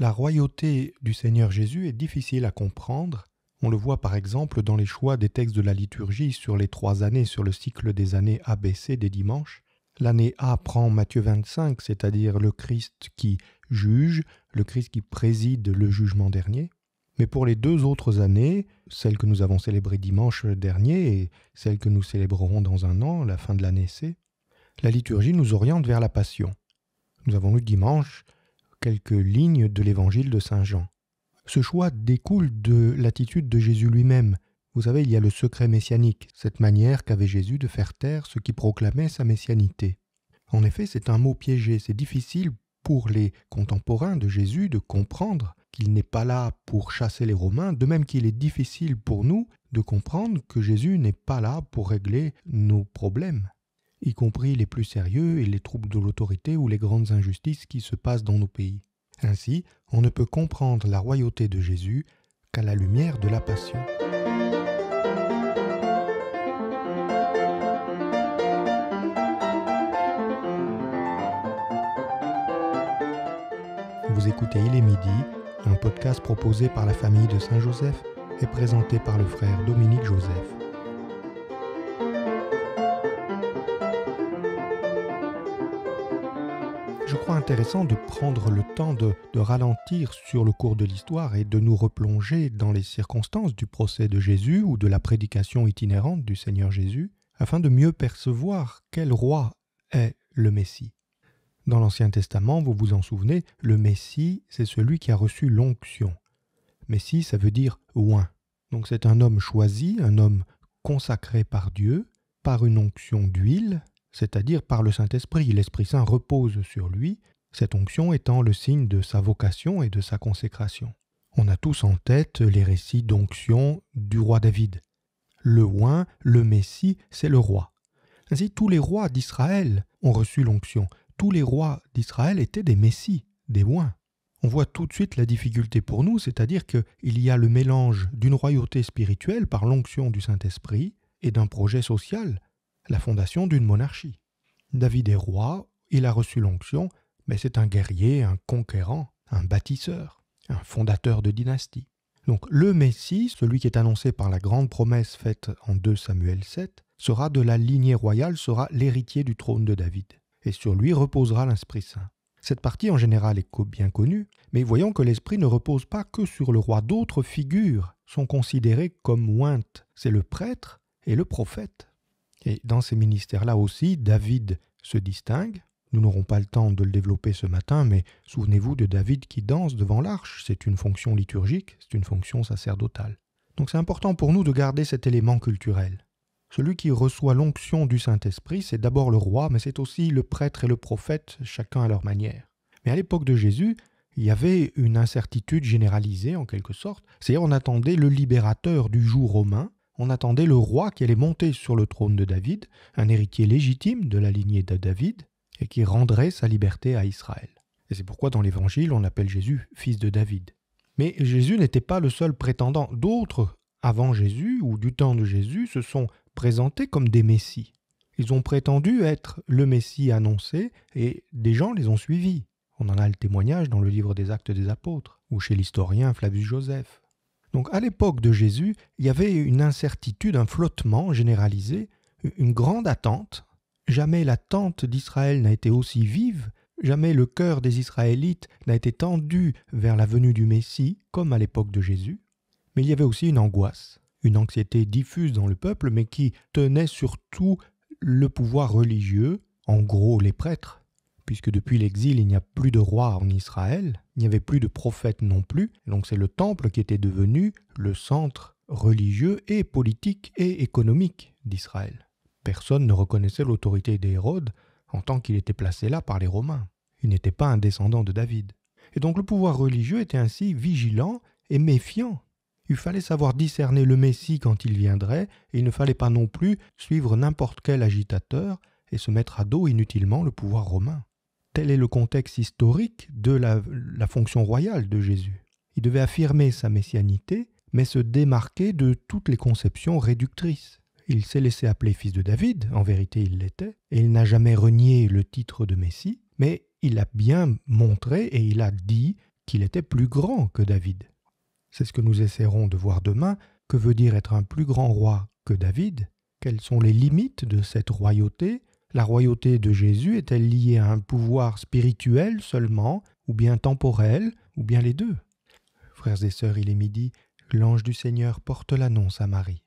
La royauté du Seigneur Jésus est difficile à comprendre. On le voit par exemple dans les choix des textes de la liturgie sur les trois années sur le cycle des années ABC des dimanches. L'année A prend Matthieu 25, c'est-à-dire le Christ qui juge, le Christ qui préside le jugement dernier. Mais pour les deux autres années, celles que nous avons célébrées dimanche dernier et celles que nous célébrerons dans un an, la fin de l'année C, la liturgie nous oriente vers la Passion. Nous avons lu dimanche quelques lignes de l'évangile de Saint Jean. Ce choix découle de l'attitude de Jésus lui-même. Vous savez, il y a le secret messianique, cette manière qu'avait Jésus de faire taire ce qui proclamait sa messianité. En effet, c'est un mot piégé, c'est difficile pour les contemporains de Jésus de comprendre qu'il n'est pas là pour chasser les Romains, de même qu'il est difficile pour nous de comprendre que Jésus n'est pas là pour régler nos problèmes y compris les plus sérieux et les troubles de l'autorité ou les grandes injustices qui se passent dans nos pays. Ainsi, on ne peut comprendre la royauté de Jésus qu'à la lumière de la Passion. Vous écoutez Il est midi, un podcast proposé par la famille de Saint-Joseph et présenté par le frère Dominique Joseph. intéressant de prendre le temps de, ralentir sur le cours de l'histoire et de nous replonger dans les circonstances du procès de Jésus ou de la prédication itinérante du Seigneur Jésus, afin de mieux percevoir quel roi est le Messie. Dans l'Ancien Testament, vous vous en souvenez, le Messie, c'est celui qui a reçu l'onction. Messie, ça veut dire oint. Donc c'est un homme choisi, un homme consacré par Dieu, par une onction d'huile, c'est-à-dire par le Saint-Esprit. L'Esprit Saint repose sur lui, cette onction étant le signe de sa vocation et de sa consécration. On a tous en tête les récits d'onction du roi David. Le oint, le Messie, c'est le roi. Ainsi, tous les rois d'Israël ont reçu l'onction. Tous les rois d'Israël étaient des Messies, des oints. On voit tout de suite la difficulté pour nous, c'est-à-dire qu'il y a le mélange d'une royauté spirituelle par l'onction du Saint-Esprit et d'un projet social la fondation d'une monarchie. David est roi, il a reçu l'onction, mais c'est un guerrier, un conquérant, un bâtisseur, un fondateur de dynastie. Donc le Messie, celui qui est annoncé par la grande promesse faite en 2 Samuel 7, sera de la lignée royale, sera l'héritier du trône de David, et sur lui reposera l'Esprit Saint. Cette partie en général est bien connue, mais voyons que l'Esprit ne repose pas que sur le roi, d'autres figures sont considérées comme ointes, c'est le prêtre et le prophète. Et dans ces ministères-là aussi, David se distingue. Nous n'aurons pas le temps de le développer ce matin, mais souvenez-vous de David qui danse devant l'arche. C'est une fonction liturgique, c'est une fonction sacerdotale. Donc c'est important pour nous de garder cet élément culturel. Celui qui reçoit l'onction du Saint-Esprit, c'est d'abord le roi, mais c'est aussi le prêtre et le prophète, chacun à leur manière. Mais à l'époque de Jésus, il y avait une incertitude généralisée en quelque sorte, c'est-à-dire on attendait le libérateur du joug romain, on attendait le roi qui allait monter sur le trône de David, un héritier légitime de la lignée de David, et qui rendrait sa liberté à Israël. Et c'est pourquoi dans l'Évangile on appelle Jésus fils de David. Mais Jésus n'était pas le seul prétendant. D'autres, avant Jésus ou du temps de Jésus, se sont présentés comme des messies. Ils ont prétendu être le Messie annoncé et des gens les ont suivis. On en a le témoignage dans le livre des Actes des Apôtres, ou chez l'historien Flavius Joseph, donc à l'époque de Jésus, il y avait une incertitude, un flottement généralisé, une grande attente. Jamais l'attente d'Israël n'a été aussi vive, jamais le cœur des Israélites n'a été tendu vers la venue du Messie comme à l'époque de Jésus. Mais il y avait aussi une angoisse, une anxiété diffuse dans le peuple, mais qui tenait surtout le pouvoir religieux, en gros les prêtres, puisque depuis l'exil, il n'y a plus de roi en Israël, il n'y avait plus de prophète non plus, donc c'est le temple qui était devenu le centre religieux et politique et économique d'Israël. Personne ne reconnaissait l'autorité d'Hérode en tant qu'il était placé là par les Romains. Il n'était pas un descendant de David. Et donc le pouvoir religieux était ainsi vigilant et méfiant. Il fallait savoir discerner le Messie quand il viendrait, et il ne fallait pas non plus suivre n'importe quel agitateur et se mettre à dos inutilement le pouvoir romain. Tel est le contexte historique de la, fonction royale de Jésus. Il devait affirmer sa messianité, mais se démarquer de toutes les conceptions réductrices. Il s'est laissé appeler fils de David, en vérité il l'était, et il n'a jamais renié le titre de Messie, mais il a bien montré et il a dit qu'il était plus grand que David. C'est ce que nous essaierons de voir demain, que veut dire être un plus grand roi que David, quelles sont les limites de cette royauté, la royauté de Jésus est-elle liée à un pouvoir spirituel seulement, ou bien temporel, ou bien les deux Frères et sœurs, il est midi, l'ange du Seigneur porte l'annonce à Marie.